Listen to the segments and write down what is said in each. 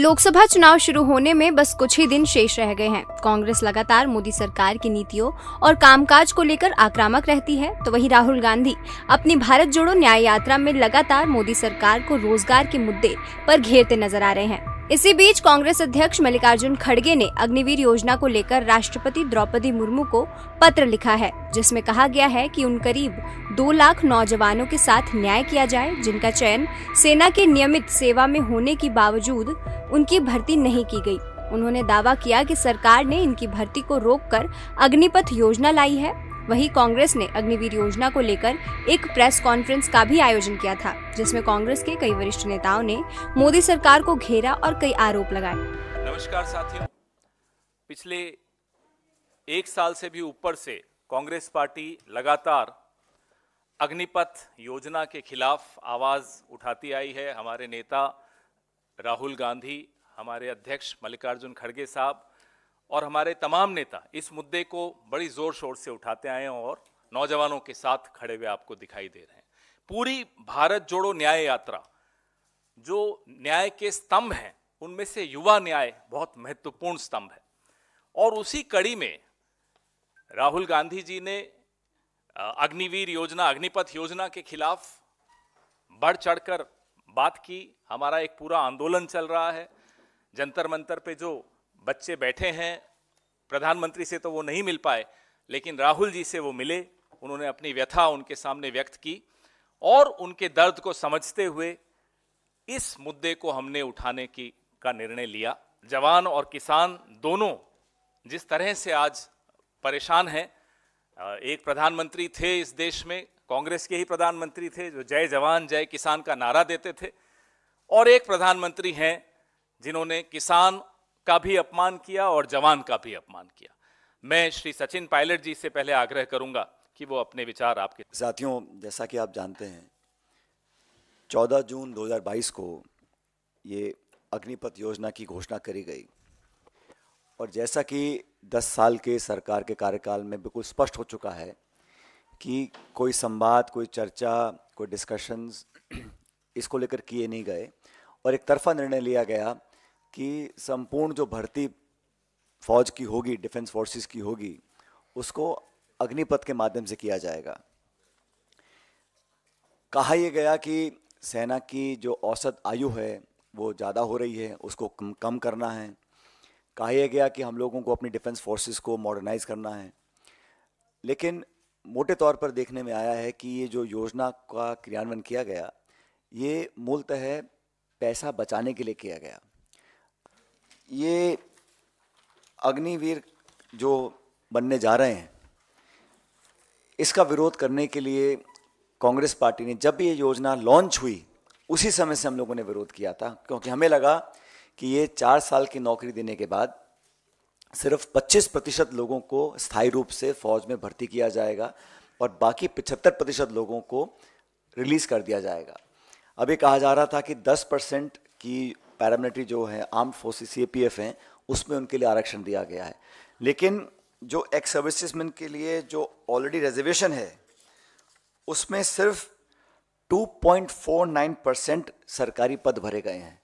लोकसभा चुनाव शुरू होने में बस कुछ ही दिन शेष रह गए हैं कांग्रेस लगातार मोदी सरकार की नीतियों और कामकाज को लेकर आक्रामक रहती है तो वहीं राहुल गांधी अपनी भारत जोड़ो न्याय यात्रा में लगातार मोदी सरकार को रोजगार के मुद्दे पर घेरते नजर आ रहे हैं इसी बीच कांग्रेस अध्यक्ष मल्लिकार्जुन खड़गे ने अग्निवीर योजना को लेकर राष्ट्रपति द्रौपदी मुर्मू को पत्र लिखा है जिसमें कहा गया है कि उन करीब दो लाख नौजवानों के साथ न्याय किया जाए जिनका चयन सेना के नियमित सेवा में होने के बावजूद उनकी भर्ती नहीं की गई उन्होंने दावा किया कि सरकार ने इनकी भर्ती को रोककर अग्निपथ योजना लाई है वहीं कांग्रेस ने अग्निवीर योजना को लेकर एक प्रेस कॉन्फ्रेंस का भी आयोजन किया था जिसमें कांग्रेस के कई वरिष्ठ नेताओं ने मोदी सरकार को घेरा और कई आरोप लगाए नमस्कार साथियों पिछले एक साल से भी ऊपर से कांग्रेस पार्टी लगातार अग्निपथ योजना के खिलाफ आवाज उठाती आई है हमारे नेता राहुल गांधी हमारे अध्यक्ष मल्लिकार्जुन खड़गे साहब और हमारे तमाम नेता इस मुद्दे को बड़ी ज़ोर शोर से उठाते आए हैं और नौजवानों के साथ खड़े हुए आपको दिखाई दे रहे हैं पूरी भारत जोड़ो न्याय यात्रा जो न्याय के स्तंभ हैं उनमें से युवा न्याय बहुत महत्वपूर्ण स्तंभ है और उसी कड़ी में राहुल गांधी जी ने अग्निवीर योजना अग्निपथ योजना के खिलाफ बढ़ चढ़कर बात की हमारा एक पूरा आंदोलन चल रहा है जंतर मंतर पे जो बच्चे बैठे हैं प्रधानमंत्री से तो वो नहीं मिल पाए लेकिन राहुल जी से वो मिले उन्होंने अपनी व्यथा उनके सामने व्यक्त की और उनके दर्द को समझते हुए इस मुद्दे को हमने उठाने की का निर्णय लिया जवान और किसान दोनों जिस तरह से आज परेशान हैं एक प्रधानमंत्री थे इस देश में कांग्रेस के ही प्रधानमंत्री थे जो जय जवान जय किसान का नारा देते थे और एक प्रधानमंत्री हैं जिन्होंने किसान का भी अपमान किया और जवान का भी अपमान किया मैं श्री सचिन पायलट जी से पहले आग्रह करूंगा कि वो अपने विचार आपके साथियों जैसा कि आप जानते हैं 14 जून 2022 को ये अग्निपथ योजना की घोषणा करी गई और जैसा कि 10 साल के सरकार के कार्यकाल में बिल्कुल स्पष्ट हो चुका है कि कोई संवाद कोई चर्चा कोई डिस्कशंस इसको लेकर किए नहीं गए और एक तरफा निर्णय लिया गया कि संपूर्ण जो भर्ती फौज की होगी डिफेंस फोर्सेस की होगी उसको अग्निपथ के माध्यम से किया जाएगा कहा यह गया कि सेना की जो औसत आयु है वो ज़्यादा हो रही है उसको कम कम करना है कहा यह गया कि हम लोगों को अपनी डिफेंस फोर्सेस को मॉडर्नाइज करना है लेकिन मोटे तौर पर देखने में आया है कि ये जो योजना का क्रियान्वयन किया गया ये मूलतः पैसा बचाने के लिए किया गया ये अग्निवीर जो बनने जा रहे हैं इसका विरोध करने के लिए कांग्रेस पार्टी ने जब ये योजना लॉन्च हुई उसी समय से हम लोगों ने विरोध किया था क्योंकि हमें लगा कि ये चार साल की नौकरी देने के बाद सिर्फ 25 प्रतिशत लोगों को स्थायी रूप से फौज में भर्ती किया जाएगा और बाकी 75 प्रतिशत लोगों को रिलीज कर दिया जाएगा अब ये कहा जा रहा था कि 10 परसेंट की पैरामिलिट्री जो है आर्म फोर्सेस सी हैं उसमें उनके लिए आरक्षण दिया गया है लेकिन जो एक्स सर्विसमैन के लिए जो ऑलरेडी रिजर्वेशन है उसमें सिर्फ 2.49 परसेंट सरकारी पद भरे गए हैं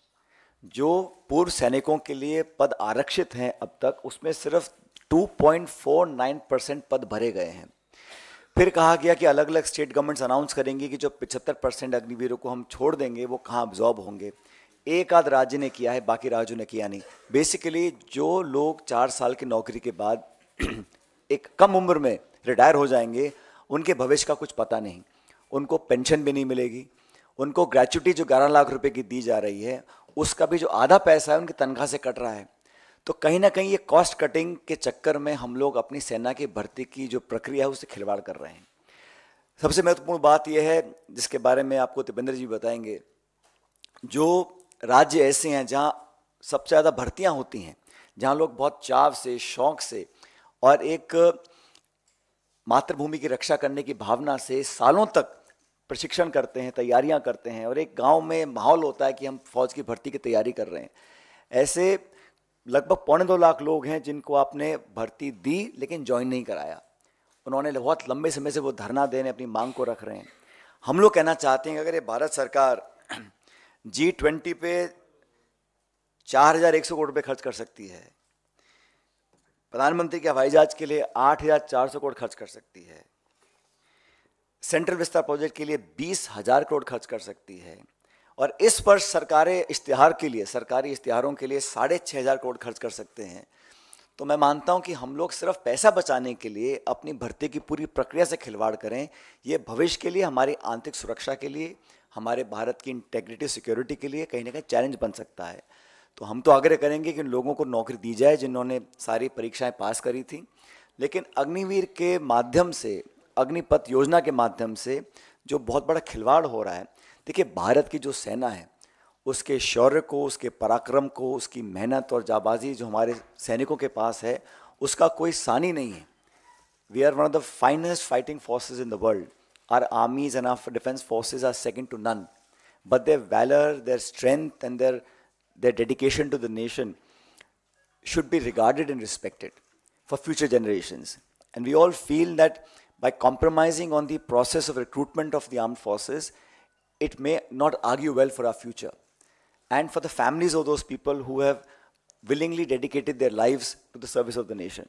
जो पूर्व सैनिकों के लिए पद आरक्षित हैं अब तक उसमें सिर्फ 2.49 परसेंट पद भरे गए हैं फिर कहा गया कि अलग अलग स्टेट गवर्नमेंट्स अनाउंस करेंगी कि जो 75 परसेंट अग्निवीरों को हम छोड़ देंगे वो कहाँ ऑब्जॉर्ब होंगे एक आध राज्य ने किया है बाकी राज्यों ने किया नहीं बेसिकली जो लोग चार साल की नौकरी के बाद एक कम उम्र में रिटायर हो जाएंगे उनके भविष्य का कुछ पता नहीं उनको पेंशन भी नहीं मिलेगी उनको ग्रेचुटी जो ग्यारह लाख रुपए की दी जा रही है उसका भी जो आधा पैसा है उनकी तनख्वाह से कट रहा है तो कहीं ना कहीं ये कॉस्ट कटिंग के चक्कर में हम लोग अपनी सेना की भर्ती की जो प्रक्रिया है उससे खिलवाड़ कर रहे हैं सबसे महत्वपूर्ण बात यह है जिसके बारे में आपको दिपेंद्र जी बताएंगे जो राज्य ऐसे हैं जहाँ सबसे ज़्यादा भर्तियाँ होती हैं जहाँ लोग बहुत चाव से शौक से और एक मातृभूमि की रक्षा करने की भावना से सालों तक प्रशिक्षण करते हैं तैयारियां करते हैं और एक गांव में माहौल होता है कि हम फौज की भर्ती की तैयारी कर रहे हैं ऐसे लगभग पौने दो लाख लोग हैं जिनको आपने भर्ती दी लेकिन ज्वाइन नहीं कराया उन्होंने बहुत लंबे समय से वो धरना देने अपनी मांग को रख रहे हैं हम लोग कहना चाहते हैं कि अगर ये भारत सरकार जी ट्वेंटी पे चार हज़ार एक सौ करोड़ रुपये खर्च कर सकती है प्रधानमंत्री के हवाई जहाज के लिए आठ हज़ार चार सौ करोड़ खर्च कर सकती है सेंट्रल विस्तार प्रोजेक्ट के लिए बीस हज़ार करोड़ खर्च कर सकती है और इस पर सरकारें इश्तिहार के लिए सरकारी इश्तिहारों के लिए साढ़े छः हज़ार करोड़ खर्च कर सकते हैं तो मैं मानता हूं कि हम लोग सिर्फ पैसा बचाने के लिए अपनी भर्ती की पूरी प्रक्रिया से खिलवाड़ करें ये भविष्य के लिए हमारी आंतरिक सुरक्षा के लिए हमारे भारत की इंटेग्रिटी सिक्योरिटी के लिए कहीं ना कहीं चैलेंज बन सकता है तो हम तो आग्रह करेंगे कि लोगों को नौकरी दी जाए जिन्होंने सारी परीक्षाएं पास करी थी लेकिन अग्निवीर के माध्यम से अग्निपथ योजना के माध्यम से जो बहुत बड़ा खिलवाड़ हो रहा है देखिए भारत की जो सेना है उसके शौर्य को उसके पराक्रम को उसकी मेहनत और जाबाजी जो हमारे सैनिकों के पास है उसका कोई सानी नहीं है we are one of the finest fighting forces in the world Our armies and our defense forces are second to none. But their valor, their strength, and their, their dedication to the nation should be regarded and respected for future generations. And we all feel that by compromising on the process of recruitment of the armed forces, it may not argue well for our future. And for the families of those people who have willingly dedicated their lives to the service of the nation.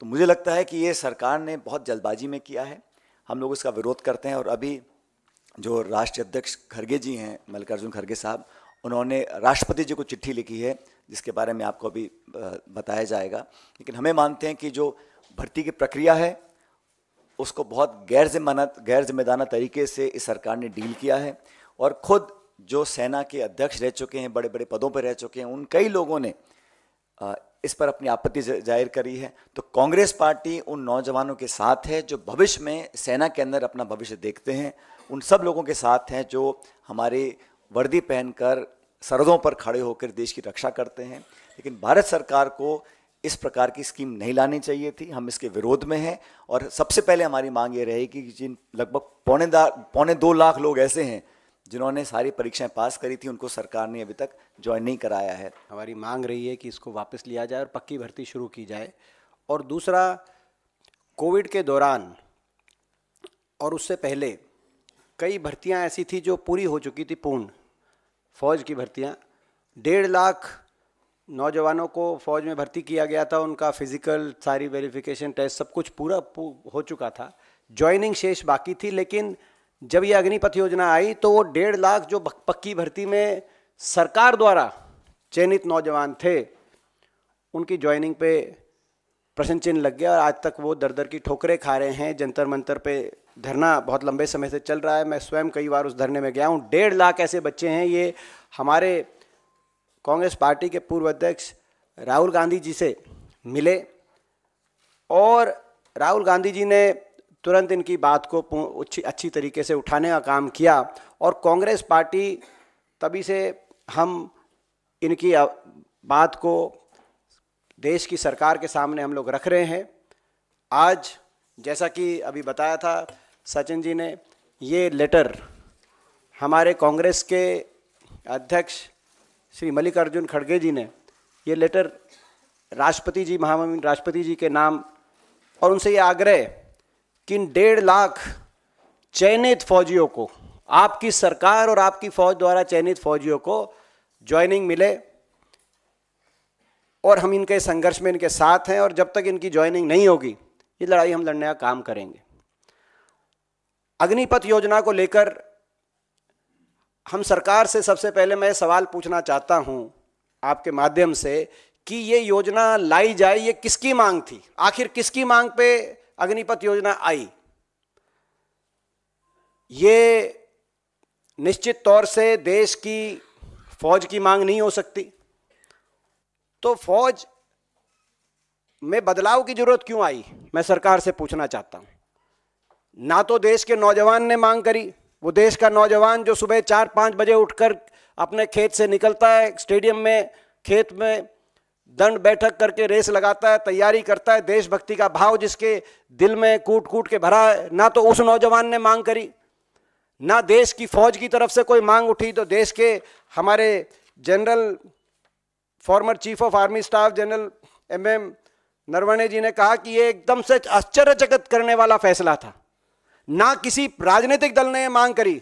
So, मुझे लगता है कि ये सरकार ने बहुत जल्दबाजी में किया है हम लोग इसका विरोध करते हैं और अभी जो राष्ट्रीय अध्यक्ष खरगे जी हैं मल्लिकार्जुन खरगे साहब उन्होंने राष्ट्रपति जी को चिट्ठी लिखी है जिसके बारे में आपको अभी बताया जाएगा लेकिन हमें मानते हैं कि जो भर्ती की प्रक्रिया है उसको बहुत गैर जिम्माना गैर जिम्मेदाना तरीके से इस सरकार ने डील किया है और खुद जो सेना के अध्यक्ष रह चुके हैं बड़े बड़े पदों पर रह चुके हैं उन कई लोगों ने इस पर अपनी आपत्ति जाहिर करी है तो कांग्रेस पार्टी उन नौजवानों के साथ है जो भविष्य में सेना के अंदर अपना भविष्य देखते हैं उन सब लोगों के साथ हैं जो हमारी वर्दी पहनकर सरदों पर खड़े होकर देश की रक्षा करते हैं लेकिन भारत सरकार को इस प्रकार की स्कीम नहीं लानी चाहिए थी हम इसके विरोध में हैं और सबसे पहले हमारी मांग ये रहेगी कि जिन लगभग पौने दा पौने दो लाख लोग ऐसे हैं जिन्होंने सारी परीक्षाएं पास करी थी उनको सरकार ने अभी तक ज्वाइन नहीं कराया है हमारी मांग रही है कि इसको वापस लिया जाए और पक्की भर्ती शुरू की जाए और दूसरा कोविड के दौरान और उससे पहले कई भर्तियां ऐसी थी जो पूरी हो चुकी थी पूर्ण फौज की भर्तियां डेढ़ लाख नौजवानों को फौज में भर्ती किया गया था उनका फिजिकल सारी वेरिफिकेशन टेस्ट सब कुछ पूरा हो चुका था ज्वाइनिंग शेष बाकी थी लेकिन जब ये अग्निपथ योजना आई तो वो डेढ़ लाख जो पक्की भर्ती में सरकार द्वारा चयनित नौजवान थे उनकी ज्वाइनिंग पे प्रश्न चिन्ह लग गया और आज तक वो दर दर की ठोकरें खा रहे हैं जंतर मंतर पे धरना बहुत लंबे समय से चल रहा है मैं स्वयं कई बार उस धरने में गया हूँ डेढ़ लाख ऐसे बच्चे हैं ये हमारे कांग्रेस पार्टी के पूर्व अध्यक्ष राहुल गांधी जी से मिले और राहुल गांधी जी ने तुरंत इनकी बात को अच्छी अच्छी तरीके से उठाने का काम किया और कांग्रेस पार्टी तभी से हम इनकी बात को देश की सरकार के सामने हम लोग रख रहे हैं आज जैसा कि अभी बताया था सचिन जी ने ये लेटर हमारे कांग्रेस के अध्यक्ष श्री मल्लिकार्जुन खड़गे जी ने ये लेटर राष्ट्रपति जी महामहिम राष्ट्रपति जी के नाम और उनसे ये आग्रह कि डेढ़ लाख चयनित फौजियों को आपकी सरकार और आपकी फौज द्वारा चयनित फौजियों को ज्वाइनिंग मिले और हम इनके संघर्ष में इनके साथ हैं और जब तक इनकी ज्वाइनिंग नहीं होगी ये लड़ाई हम लड़ने का काम करेंगे अग्निपथ योजना को लेकर हम सरकार से सबसे पहले मैं सवाल पूछना चाहता हूं आपके माध्यम से कि ये योजना लाई जाए ये किसकी मांग थी आखिर किसकी मांग पे अग्निपथ योजना आई ये निश्चित तौर से देश की फौज की मांग नहीं हो सकती तो फौज में बदलाव की जरूरत क्यों आई मैं सरकार से पूछना चाहता हूं ना तो देश के नौजवान ने मांग करी वो देश का नौजवान जो सुबह चार पाँच बजे उठकर अपने खेत से निकलता है स्टेडियम में खेत में दंड बैठक करके रेस लगाता है तैयारी करता है देशभक्ति का भाव जिसके दिल में कूट कूट के भरा है ना तो उस नौजवान ने मांग करी ना देश की फौज की तरफ से कोई मांग उठी तो देश के हमारे general former chief of army staff general M M Naravane ji ने कहा कि ये एकदम से आश्चर्यचकित करने वाला फैसला था ना किसी राजनीतिक दल ने मांग करी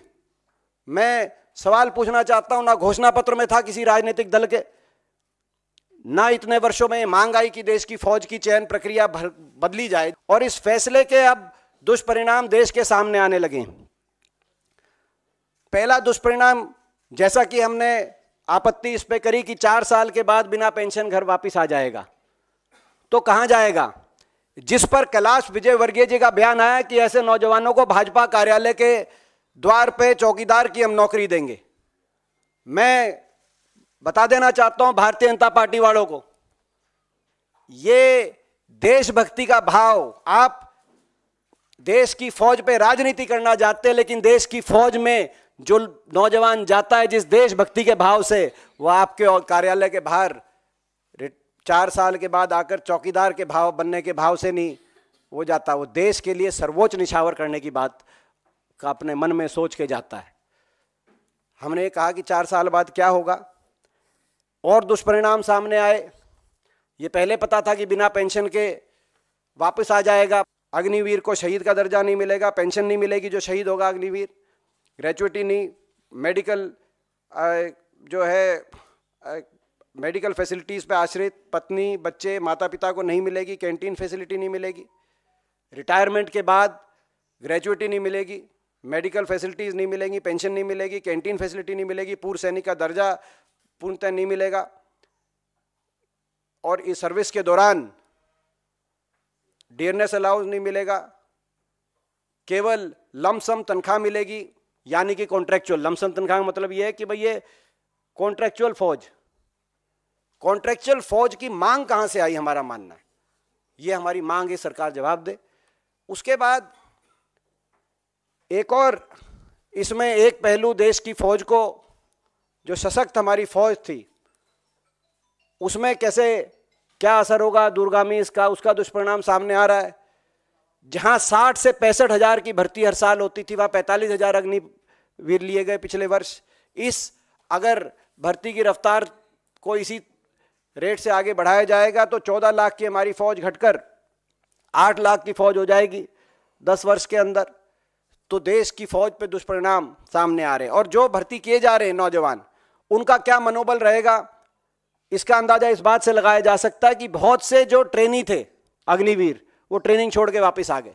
मैं सवाल पूछना चाहता हूं ना घोषणा पत्र में था किसी राजनीतिक दल के ना इतने वर्षों में मांग आई कि देश की फौज की चयन प्रक्रिया बदली जाए और इस फैसले के अब दुष्परिणाम देश के सामने आने लगे पहला दुष्परिणाम जैसा कि हमने आपत्ति इस पे करी कि चार साल के बाद बिना पेंशन घर वापस आ जाएगा तो कहाँ जाएगा जिस पर कैलाश विजय वर्गीय जी का बयान आया कि ऐसे नौजवानों को भाजपा कार्यालय के द्वार पे चौकीदार की हम नौकरी देंगे मैं बता देना चाहता हूं भारतीय जनता पार्टी वालों को ये देशभक्ति का भाव आप देश की फौज पे राजनीति करना चाहते हैं लेकिन देश की फौज में जो नौजवान जाता है जिस देशभक्ति के भाव से वह आपके कार्यालय के बाहर चार साल के बाद आकर चौकीदार के भाव बनने के भाव से नहीं वो जाता वो देश के लिए सर्वोच्च निछावर करने की बात का अपने मन में सोच के जाता है हमने कहा कि चार साल बाद क्या होगा और दुष्परिणाम सामने आए ये पहले पता था कि बिना पेंशन के वापस आ जाएगा अग्निवीर को शहीद का दर्जा नहीं मिलेगा पेंशन नहीं मिलेगी जो शहीद होगा अग्निवीर ग्रेचुटी नहीं मेडिकल जो है मेडिकल फैसिलिटीज़ पे आश्रित पत्नी बच्चे माता पिता को नहीं मिलेगी कैंटीन फैसिलिटी नहीं मिलेगी रिटायरमेंट के बाद ग्रेजुएटी नहीं मिलेगी मेडिकल फैसिलिटीज़ नहीं मिलेंगी पेंशन नहीं मिलेगी कैंटीन फैसिलिटी नहीं मिलेगी पूर्व सैनिक का दर्जा पूर्णतः नहीं मिलेगा और इस सर्विस के दौरान डेयरनेस अलाउ नहीं मिलेगा केवल लमसम तनख्वाह मिलेगी यानी कि कॉन्ट्रेक्चुअल लमसम तनख्वाह का मतलब यह है कि भाई ये कॉन्ट्रेक्चुअल फौज कॉन्ट्रेक्चुअल फौज की मांग कहां से आई हमारा मानना है हमारी मांग है सरकार जवाब दे उसके बाद एक और इसमें एक पहलू देश की फौज को जो सशक्त हमारी फौज थी उसमें कैसे क्या असर होगा दूरगामी इसका उसका दुष्परिणाम सामने आ रहा है जहां 60 से पैंसठ हजार की भर्ती हर साल होती थी वहां पैंतालीस हजार अग्निवीर लिए गए पिछले वर्ष इस अगर भर्ती की रफ्तार को इसी रेट से आगे बढ़ाया जाएगा तो 14 लाख की हमारी फौज घटकर 8 लाख की फौज हो जाएगी 10 वर्ष के अंदर तो देश की फौज पे दुष्परिणाम सामने आ रहे हैं और जो भर्ती किए जा रहे हैं नौजवान उनका क्या मनोबल रहेगा इसका अंदाजा इस बात से लगाया जा सकता है कि बहुत से जो ट्रेनी थे अग्निवीर वो ट्रेनिंग छोड़ के वापिस आ गए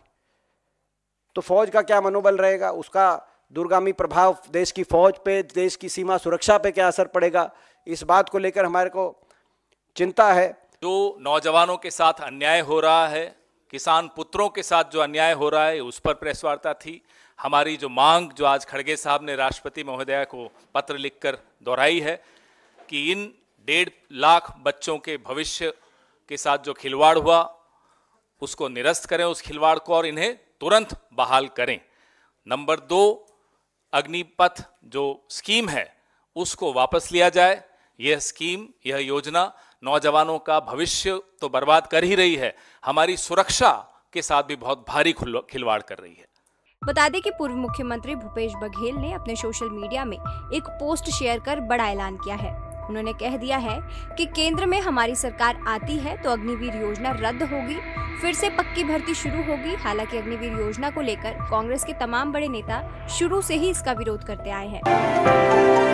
तो फौज का क्या मनोबल रहेगा उसका दूरगामी प्रभाव देश की फौज पे देश की सीमा सुरक्षा पे क्या असर पड़ेगा इस बात को लेकर हमारे को चिंता है जो नौजवानों के साथ अन्याय हो रहा है किसान पुत्रों के साथ जो अन्याय हो रहा है उस पर प्रेस वार्ता थी हमारी जो मांग जो आज खड़गे साहब ने राष्ट्रपति महोदया को पत्र लिखकर दोहराई है कि इन डेढ़ लाख बच्चों के भविष्य के साथ जो खिलवाड़ हुआ उसको निरस्त करें उस खिलवाड़ को और इन्हें तुरंत बहाल करें नंबर दो अग्निपथ जो स्कीम है उसको वापस लिया जाए यह स्कीम यह योजना नौजवानों का भविष्य तो बर्बाद कर ही रही है हमारी सुरक्षा के साथ भी बहुत भारी खिलवाड़ कर रही है बता दें कि पूर्व मुख्यमंत्री भूपेश बघेल ने अपने सोशल मीडिया में एक पोस्ट शेयर कर बड़ा ऐलान किया है उन्होंने कह दिया है कि केंद्र में हमारी सरकार आती है तो अग्निवीर योजना रद्द होगी फिर से पक्की भर्ती शुरू होगी हालांकि अग्निवीर योजना को लेकर कांग्रेस के तमाम बड़े नेता शुरू से ही इसका विरोध करते आए हैं